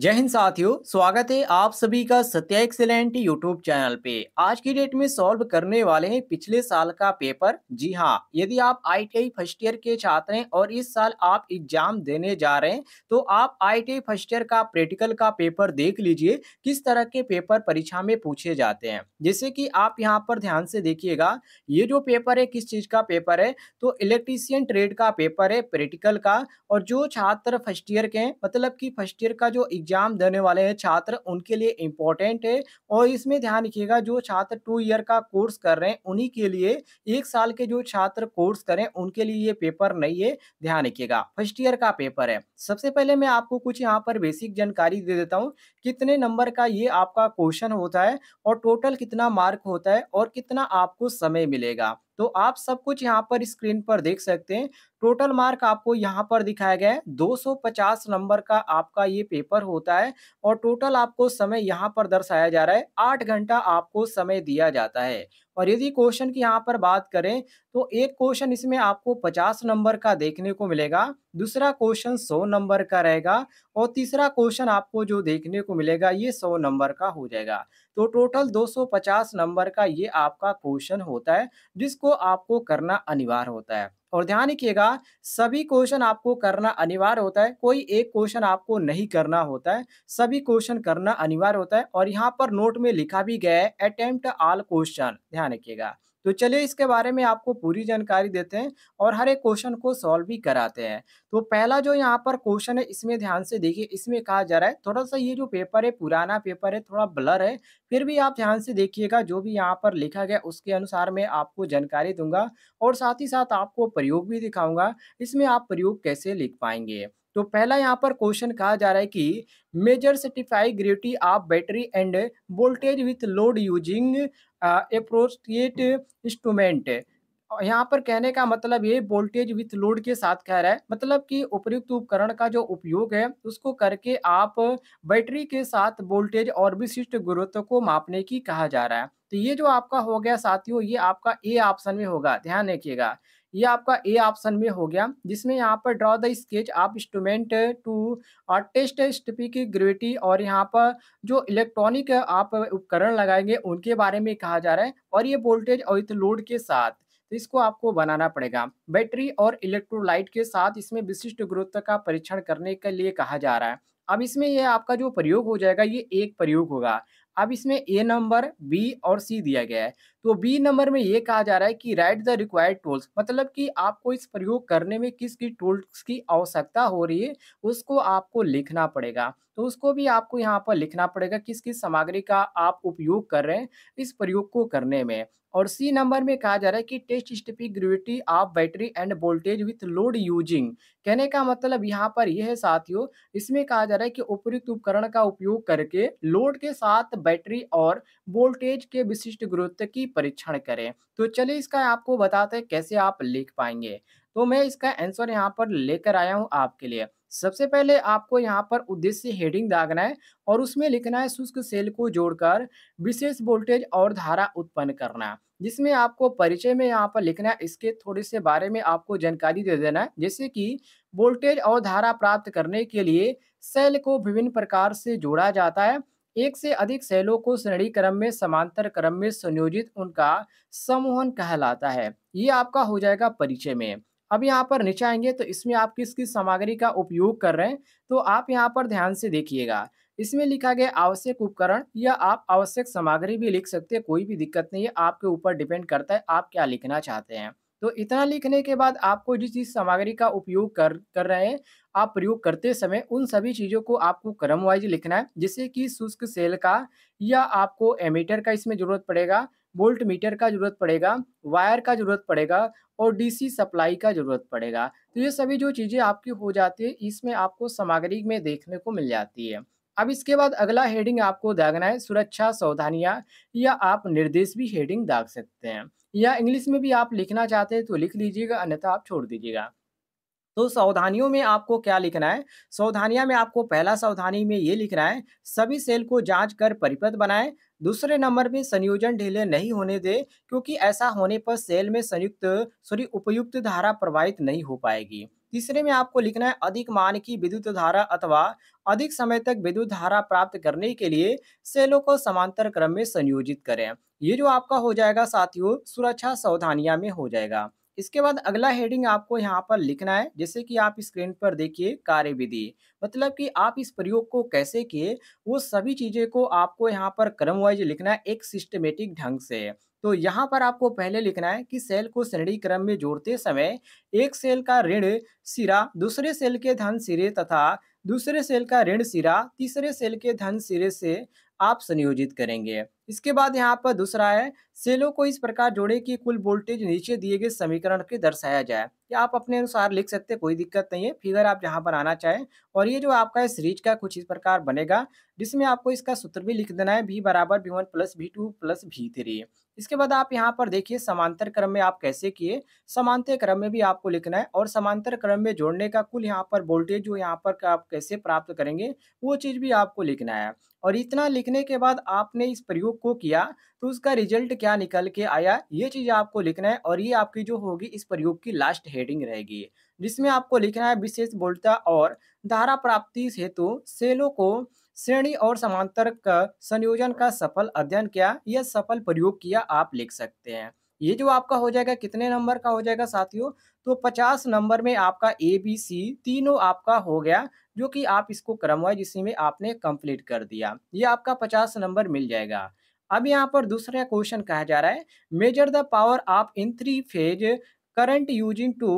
जय हिंद साथियों स्वागत है आप सभी का सत्या एक्सेलेंट यूट्यूब चैनल पे आज की डेट में सॉल्व करने वाले हैं पिछले साल का पेपर जी हाँ यदि आप आईटीआई फर्स्ट ईयर के छात्र हैं और इस साल आप एग्जाम देने जा रहे हैं तो आप आईटीआई फर्स्ट ईयर का प्रैक्टिकल का पेपर देख लीजिए किस तरह के पेपर परीक्षा में पूछे जाते हैं जैसे कि आप यहाँ पर ध्यान से देखिएगा ये जो पेपर है किस चीज का पेपर है तो इलेक्ट्रीशियन ट्रेड का पेपर है प्रैक्टिकल का और जो छात्र फर्स्ट ईयर के हैं मतलब की फर्स्ट ईयर का जो एग्जाम देने वाले हैं छात्र उनके लिए इम्पोर्टेंट है और इसमें ध्यान रखिएगा जो छात्र टू ईयर का कोर्स कर रहे हैं उन्हीं के लिए एक साल के जो छात्र कोर्स करें उनके लिए ये पेपर नहीं है ध्यान रखिएगा फर्स्ट ईयर का पेपर है सबसे पहले मैं आपको कुछ यहाँ पर बेसिक जानकारी दे देता हूँ कितने नंबर का ये आपका क्वेश्चन होता है और टोटल कितना मार्क होता है और कितना आपको समय मिलेगा तो आप सब कुछ यहाँ पर स्क्रीन पर देख सकते हैं टोटल मार्क आपको यहाँ पर दिखाया गया है 250 नंबर का आपका ये पेपर होता है और टोटल आपको समय यहाँ पर दर्शाया जा रहा है आठ घंटा आपको समय दिया जाता है और यदि क्वेश्चन की यहाँ पर बात करें तो एक क्वेश्चन इसमें आपको पचास नंबर का देखने को मिलेगा दूसरा क्वेश्चन सौ नंबर का रहेगा और तीसरा क्वेश्चन आपको जो देखने को मिलेगा ये सौ नंबर का हो जाएगा तो टोटल 250 नंबर का ये आपका क्वेश्चन होता है जिसको आपको करना अनिवार्य होता है और ध्यान रखिएगा सभी क्वेश्चन आपको करना अनिवार्य होता है कोई एक क्वेश्चन आपको नहीं करना होता है सभी क्वेश्चन करना अनिवार्य होता है और यहाँ पर नोट में लिखा भी गया है अटेम्प्ट ऑल क्वेश्चन ध्यान रखिएगा तो चलिए इसके बारे में आपको पूरी जानकारी देते हैं और हर एक क्वेश्चन को सॉल्व भी कराते हैं तो पहला जो यहाँ पर क्वेश्चन है इसमें ध्यान से देखिए इसमें कहा जा रहा है थोड़ा सा ये जो पेपर है पुराना पेपर है थोड़ा ब्लर है फिर भी आप ध्यान से देखिएगा जो भी यहाँ पर लिखा गया उसके अनुसार मैं आपको जानकारी दूंगा और साथ ही साथ आपको प्रयोग भी दिखाऊंगा इसमें आप प्रयोग कैसे लिख पाएंगे तो पहला यहाँ पर क्वेश्चन कहा जा रहा है कि measure certify gravity of battery and voltage with load using appropriate instrument यहाँ पर कहने का मतलब ये वोल्टेज विथ लोड के साथ कह रहा है मतलब कि उपयुक्त उपकरण का जो उपयोग है उसको करके आप बैटरी के साथ वोल्टेज और विशिष्ट गुरुत्व को मापने की कहा जा रहा है तो ये जो आपका हो गया साथियों ये आपका ए ऑप्शन में होगा ध्यान रखिएगा ये आपका ए ऑप्शन में हो गया जिसमें यहाँ पर ड्रॉ द स्केच आप इंस्ट्रूमेंट टू और टेस्ट की ग्रेविटी और यहाँ पर जो इलेक्ट्रॉनिक आप उपकरण लगाएंगे उनके बारे में कहा जा रहा है और ये वोल्टेज और लोड के साथ तो इसको आपको बनाना पड़ेगा बैटरी और इलेक्ट्रोलाइट के साथ इसमें विशिष्ट गुरुत्व का परीक्षण करने के लिए कहा जा रहा है अब इसमें यह आपका जो प्रयोग हो जाएगा ये एक प्रयोग होगा अब इसमें ए नंबर बी और सी दिया गया है तो बी नंबर में ये कहा जा रहा है कि राइट द रिक्वायर्ड टूल्स मतलब कि आपको इस प्रयोग करने में किस किस टूल्स की आवश्यकता हो रही है उसको आपको लिखना पड़ेगा तो उसको भी आपको यहाँ पर लिखना पड़ेगा किस किस सामग्री का आप उपयोग कर रहे हैं इस प्रयोग को करने में और सी नंबर में कहा जा रहा है कि test gravity of battery and voltage with load using कहने का मतलब यहाँ पर यह है साथियों इसमें कहा जा रहा है कि उपयुक्त उपकरण का उपयोग करके लोड के साथ बैटरी और वोल्टेज के विशिष्ट गुरुत्व की परीक्षण करें तो चलिए इसका आपको बताते हैं कैसे आप लिख पाएंगे तो मैं इसका आंसर यहाँ पर लेकर आया हूँ आपके लिए सबसे पहले आपको यहाँ पर उद्देश्य हेडिंग दागना है और उसमें लिखना है शुष्क सेल को जोड़कर विशेष वोल्टेज और धारा उत्पन्न करना जिसमें आपको परिचय में यहाँ पर लिखना है इसके थोड़े से बारे में आपको जानकारी दे देना है जैसे कि वोल्टेज और धारा प्राप्त करने के लिए सेल को विभिन्न प्रकार से जोड़ा जाता है एक से अधिक सेलों को श्रेणी क्रम में समांतर क्रम में संयोजित उनका समूहन कहलाता है ये आपका हो जाएगा परिचय में अब यहाँ पर नीचे आएंगे तो इसमें आप किस किस सामग्री का उपयोग कर रहे हैं तो आप यहाँ पर ध्यान से देखिएगा इसमें लिखा गया आवश्यक उपकरण या आप आवश्यक सामग्री भी लिख सकते हैं कोई भी दिक्कत नहीं है आपके ऊपर डिपेंड करता है आप क्या लिखना चाहते हैं तो इतना लिखने के बाद आपको जिस जिस सामग्री का उपयोग कर कर रहे हैं आप प्रयोग करते समय उन सभी चीज़ों को आपको क्रम वाइज लिखना है जैसे कि शुष्क सेल का या आपको एमीटर का इसमें ज़रूरत पड़ेगा वोल्ट मीटर का जरूरत पड़ेगा वायर का जरूरत पड़ेगा और डीसी सप्लाई का जरूरत पड़ेगा तो ये सभी जो चीज़ें आपकी हो जाती है इसमें आपको सामग्री में देखने को मिल जाती है अब इसके बाद अगला हेडिंग आपको दागना है सुरक्षा सावधानियाँ या आप निर्देश भी हेडिंग दाग सकते हैं या इंग्लिश में भी आप लिखना चाहते हैं तो लिख लीजिएगा अन्यथा आप छोड़ दीजिएगा तो सावधानियों में आपको क्या लिखना है सावधानियां में आपको पहला सावधानी में ये लिखना है सभी सेल को जांच कर परिपथ बनाएं दूसरे नंबर में संयोजन ढीले नहीं होने दें क्योंकि ऐसा होने पर सेल में संयुक्त सॉरी उपयुक्त धारा प्रवाहित नहीं हो पाएगी तीसरे में आपको लिखना है अधिक मान की विद्युत धारा अथवा अधिक समय तक विद्युत धारा प्राप्त करने के लिए सेलों को समांतर क्रम में संयोजित करें ये जो आपका हो जाएगा साथियों सुरक्षा सावधानियां में हो जाएगा इसके बाद अगला हेडिंग आपको यहाँ पर लिखना है जैसे कि आप स्क्रीन पर देखिए कार्य विधि मतलब कि आप इस प्रयोग को कैसे किए वो सभी चीज़ें को आपको यहाँ पर क्रम वाइज लिखना है एक सिस्टमेटिक ढंग से तो यहाँ पर आपको पहले लिखना है कि सेल को श्रेणी क्रम में जोड़ते समय एक सेल का ऋण सिरा दूसरे सेल के धन सिरे तथा दूसरे सेल का ऋण सिरा तीसरे सेल के धन सिरे से आप संयोजित करेंगे इसके बाद यहाँ पर दूसरा है सेलों को इस प्रकार जोड़े कि कुल वोल्टेज नीचे दिए गए समीकरण के दर्शाया जाए या आप अपने अनुसार लिख सकते कोई दिक्कत नहीं है फिगर आप जहाँ पर आना चाहें और ये जो आपका है सीरीज का कुछ इस प्रकार बनेगा जिसमें आपको इसका सूत्र भी लिख देना है भी बराबर V one plus V two plus V three इसके बाद आप यहाँ पर देखिए समांतर क्रम में आप कैसे किए समांतर क्रम में भी आपको लिखना है और समांतर क्रम में जोड़ने का कुल यहाँ पर वोल्टेज जो यहाँ पर आप कैसे प्राप्त करेंगे वो चीज़ भी आपको लिखना है और इतना लिखने के बाद आपने इस प्रयोग को किया तो उसका रिजल्ट क्या निकल के आया ये चीज़ आपको लिखना है और ये आपकी जो होगी इस प्रयोग की लास्ट हेडिंग रहेगी जिसमें आपको लिखना है विशेष बोलता और धारा प्राप्ति हेतु सेलों को श्रेणी और समांतर का संयोजन का सफल अध्ययन किया या सफल प्रयोग किया आप लिख सकते हैं ये जो आपका हो जाएगा कितने नंबर का हो जाएगा साथियों तो 50 नंबर में आपका ए बी सी तीनों आपका हो गया जो कि आप इसको क्रमवाइज इसी में आपने कंप्लीट कर दिया ये आपका 50 नंबर मिल जाएगा अब यहाँ पर दूसरा क्वेश्चन कहा जा रहा है measure the power of in three phase current using two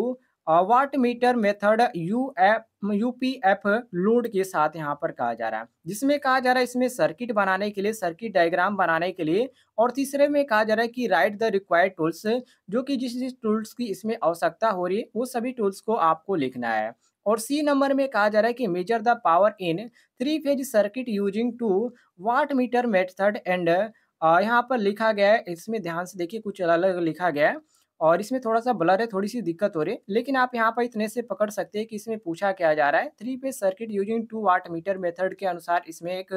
watt meter method U F U P F load के साथ यहाँ पर कहा जा रहा है जिसमें कहा जा रहा है इसमें सर्किट बनाने के लिए सर्किट डायग्राम बनाने के लिए और तीसरे में कहा जा रहा है कि राइट द रिक्वायर्ड टूल्स जो कि जिस जिस टूल्स की इसमें आवश्यकता हो रही है वो सभी टूल्स को आपको लिखना है और सी नंबर में कहा जा रहा है कि measure the power in three phase circuit using two watt meter method and यहाँ पर लिखा गया है इसमें ध्यान से देखिए कुछ अलग अलग लिखा गया है और इसमें थोड़ा सा ब्लर है थोड़ी सी दिक्कत हो रही है लेकिन आप यहाँ पर इतने से पकड़ सकते हैं कि इसमें पूछा क्या जा रहा है three phase circuit using two watt meter method के अनुसार इसमें एक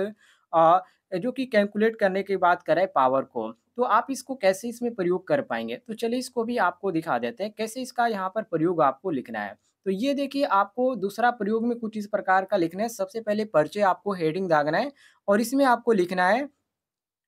आ, जो कि कैलकुलेट करने की बात है पावर को तो आप इसको कैसे इसमें प्रयोग कर पाएंगे तो चलिए इसको भी आपको दिखा देते हैं कैसे इसका यहाँ पर प्रयोग आपको लिखना है तो ये देखिए आपको दूसरा प्रयोग में कुछ इस प्रकार का लिखना है सबसे पहले पर्चे आपको हेडिंग दागना है और इसमें आपको लिखना है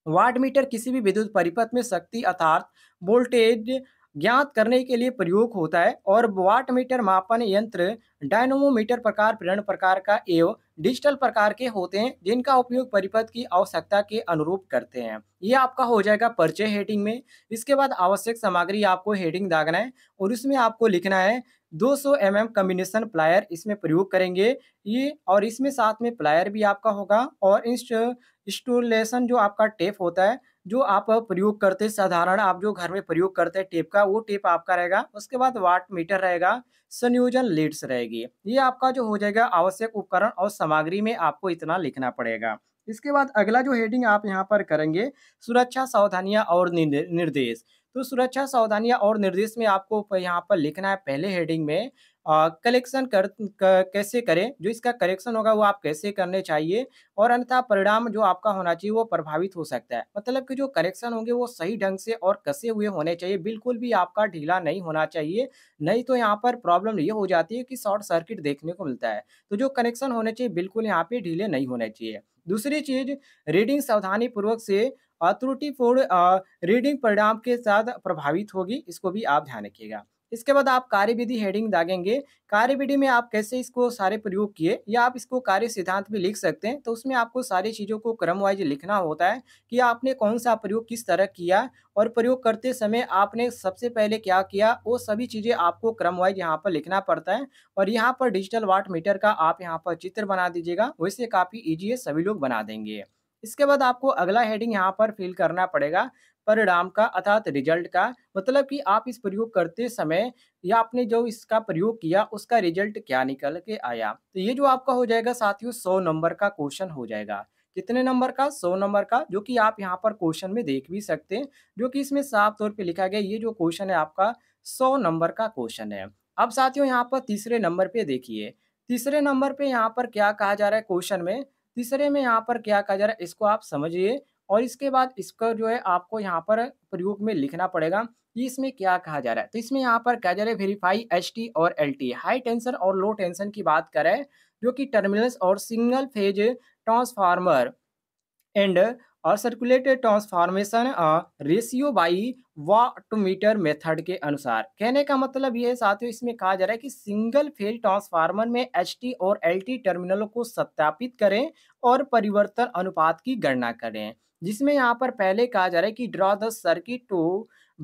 वाट मीटर किसी भी विद्युत परिपथ में शक्ति अर्थात वोल्टेज ज्ञात करने के लिए प्रयोग होता है और वाट मीटर मापन यंत्र डायनोमोमीटर प्रकार प्रेरण प्रकार का एवं डिजिटल प्रकार के होते हैं जिनका उपयोग परिपथ की आवश्यकता के अनुरूप करते हैं ये आपका हो जाएगा परिचय हेडिंग में इसके बाद आवश्यक सामग्री आपको हेडिंग दागना है और इसमें आपको लिखना है 200 सौ mm कम्बिनेशन प्लायर इसमें प्रयोग करेंगे ये और इसमें साथ में प्लायर भी आपका होगा और इंस्टोलेशन जो आपका टेप होता है जो आप प्रयोग करते हैं साधारण आप जो घर में प्रयोग करते हैं टेप का वो टेप आपका रहेगा उसके बाद वाट मीटर रहेगा संयोजन लेट्स रहेगी ये आपका जो हो जाएगा आवश्यक उपकरण और सामग्री में आपको इतना लिखना पड़ेगा इसके बाद अगला जो हेडिंग आप यहाँ पर करेंगे सुरक्षा सावधानियाँ और निर्देश तो सुरक्षा सावधानियाँ और निर्देश में आपको यहाँ पर लिखना है पहले हेडिंग में कलेक्शन कर कैसे करें जो इसका करेक्शन होगा वो आप कैसे करने चाहिए और अन्यथा परिणाम जो आपका होना चाहिए वो प्रभावित हो सकता है मतलब कि जो करेक्शन होंगे वो सही ढंग से और कसे हुए होने चाहिए बिल्कुल भी आपका ढीला नहीं होना चाहिए नहीं तो यहाँ पर प्रॉब्लम ये हो जाती है कि शॉर्ट सर्किट देखने को मिलता है तो जो कनेक्शन होने चाहिए बिल्कुल यहाँ पर ढीले नहीं होने चाहिए दूसरी चीज रीडिंग सावधानी पूर्वक से त्रुटिपूर्ण रीडिंग परिणाम के साथ प्रभावित होगी इसको भी आप ध्यान रखिएगा इसके बाद आप कार्यविधि हेडिंग दागेंगे कार्यविधि में आप कैसे इसको सारे प्रयोग किए या आप इसको कार्य सिद्धांत भी लिख सकते हैं तो उसमें आपको सारी चीज़ों को क्रम वाइज लिखना होता है कि आपने कौन सा प्रयोग किस तरह किया और प्रयोग करते समय आपने सबसे पहले क्या किया वो सभी चीज़ें आपको क्रम वाइज यहाँ पर लिखना पड़ता है और यहाँ पर डिजिटल वाट मीटर का आप यहाँ पर चित्र बना दीजिएगा वैसे काफ़ी ईजी है सभी लोग बना देंगे इसके बाद आपको अगला हेडिंग यहाँ पर फिल करना पड़ेगा परिणाम का अर्थात रिजल्ट का मतलब कि आप इस प्रयोग करते समय या आपने जो इसका प्रयोग किया उसका रिजल्ट क्या निकल के आया तो ये जो आपका हो जाएगा साथियों सौ नंबर का क्वेश्चन हो जाएगा कितने नंबर का सौ नंबर का जो कि आप यहाँ पर क्वेश्चन में देख भी सकते हैं जो कि इसमें साफ तौर पर लिखा गया ये जो क्वेश्चन है आपका सौ नंबर का क्वेश्चन है अब साथियों यहाँ पर तीसरे नंबर पे देखिए तीसरे नंबर पे यहाँ पर क्या कहा जा रहा है क्वेश्चन में तीसरे में यहाँ पर क्या कहा जा रहा है इसको आप समझिए और इसके बाद इसका जो है आपको यहाँ पर प्रयोग में लिखना पड़ेगा कि इसमें क्या कहा जा रहा है तो इसमें यहाँ पर कहा जा रहा है वेरीफाई एच और एल हाई टेंशन और लो टेंशन की बात करें जो कि टर्मिनल्स और सिंगल फेज ट्रांसफार्मर एंड और circulated transformation ratio by meter method के अनुसार कहने का मतलब यह है साथियों इसमें कहा जा रहा है कि सिंगल फेज ट्रांसफार्मर में एच और एल टर्मिनलों को सत्यापित करें और परिवर्तन अनुपात की गणना करें जिसमें यहाँ पर पहले कहा जा रहा है कि draw the circuit to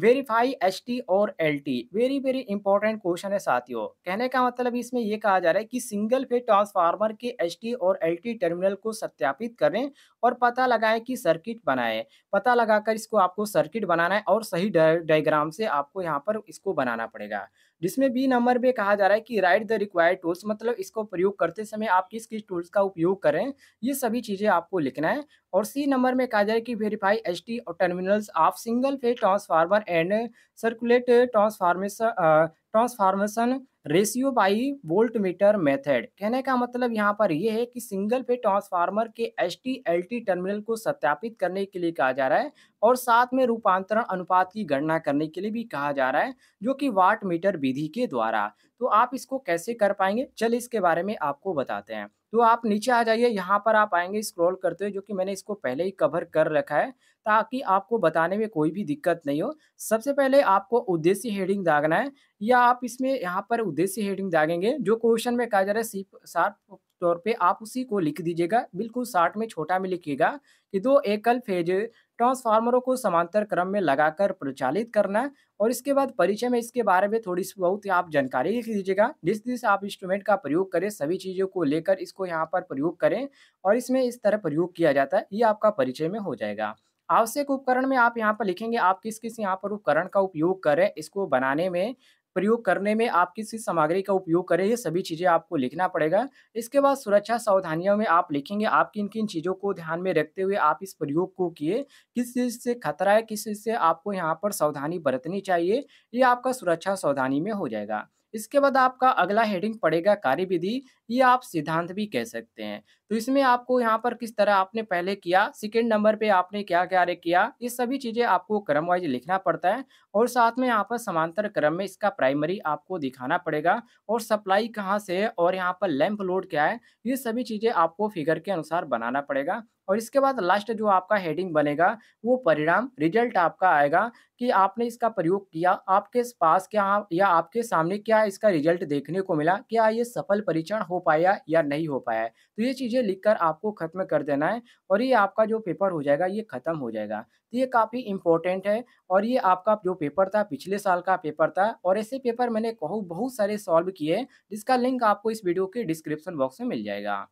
verify H T और L T very very important question है साथियों कहने का मतलब इसमें यह कहा जा रहा है कि सिंगल फेज ट्रांसफार्मर के एच टी और एल टी टर्मिनल को सत्यापित करें और पता लगाएं कि सर्किट बनाएं पता लगाकर इसको आपको सर्किट बनाना है और सही डायग्राम से आपको यहाँ पर इसको बनाना पड़ेगा जिसमें बी नंबर में कहा जा रहा है कि राइट द रिक्वायर्ड टूल्स मतलब इसको प्रयोग करते समय आप किस किस टूल्स का उपयोग करें ये सभी चीज़ें आपको लिखना है और सी नंबर में कहा जाए कि वेरीफाई एच टी और terminals of single phase transformer and circulate transformation transformation ratio by volt meter method कहने का मतलब यहाँ पर यह है कि सिंगल फेज ट्रांसफार्मर के एच टी टर्मिनल को सत्यापित करने के लिए कहा जा रहा है और साथ में रूपांतरण अनुपात की गणना करने के लिए भी कहा जा रहा है जो कि वाट मीटर विधि के द्वारा तो आप इसको कैसे कर पाएंगे चल इसके बारे में आपको बताते हैं तो आप नीचे आ जाइए यहाँ पर आप आएंगे स्क्रॉल करते हुए जो कि मैंने इसको पहले ही कवर कर रखा है ताकि आपको बताने में कोई भी दिक्कत नहीं हो सबसे पहले आपको उद्देश्य हेडिंग दागना है या आप इसमें यहाँ पर उद्देश्य हेडिंग दागेंगे जो क्वेश्चन में कहा जा रहा है सी शार्प तौर पे आप उसी को लिख दीजिएगा बिल्कुल साठ में छोटा में लिखिएगा कि दो एकल फेज ट्रांसफार्मरों को समांतर क्रम में लगाकर प्रचालित करना और इसके बाद परिचय में इसके बारे में थोड़ी सी बहुत आप जानकारी लिख दीजिएगा जिस दिन आप इंस्ट्रूमेंट का प्रयोग करें सभी चीज़ों को लेकर इसको यहाँ पर प्रयोग करें और इसमें इस तरह प्रयोग किया जाता है ये आपका परिचय में हो जाएगा आवश्यक उपकरण में आप यहाँ पर लिखेंगे आप किस किस यहाँ पर उपकरण का उपयोग करें इसको बनाने में प्रयोग करने में आप किस सामग्री का उपयोग करें ये सभी चीज़ें आपको लिखना पड़ेगा इसके बाद सुरक्षा सावधानियों में आप लिखेंगे आप किन किन चीज़ों को ध्यान में रखते हुए आप इस प्रयोग को किए किस चीज़ से खतरा है किस चीज़ से आपको यहाँ पर सावधानी बरतनी चाहिए ये आपका सुरक्षा सावधानी में हो जाएगा इसके बाद आपका अगला हेडिंग पड़ेगा कार्य विधि ये आप सिद्धांत भी कह सकते हैं तो इसमें आपको यहाँ पर किस तरह आपने पहले किया सेकेंड नंबर पर आपने क्या क्या किया ये सभी चीज़ें आपको क्रम वाइज लिखना पड़ता है और साथ में यहाँ पर समांतर क्रम में इसका प्राइमरी आपको दिखाना पड़ेगा और सप्लाई कहाँ से है और यहाँ पर लैंप लोड क्या है ये सभी चीज़ें आपको फिगर के अनुसार बनाना पड़ेगा और इसके बाद लास्ट जो आपका हेडिंग बनेगा वो परिणाम रिजल्ट आपका आएगा कि आपने इसका प्रयोग किया आपके पास क्या या आपके सामने क्या इसका रिजल्ट देखने को मिला क्या हाँ, ये सफल परीक्षण हो पाया या नहीं हो पाया तो ये चीज़ें लिख लिखकर आपको ख़त्म कर देना है और ये आपका जो पेपर हो जाएगा ये ख़त्म हो जाएगा तो ये काफ़ी इम्पोर्टेंट है और ये आपका जो पेपर था पिछले साल का पेपर था और ऐसे पेपर मैंने कहूँ बहुत सारे सॉल्व किए जिसका लिंक आपको इस वीडियो के डिस्क्रिप्शन बॉक्स में मिल जाएगा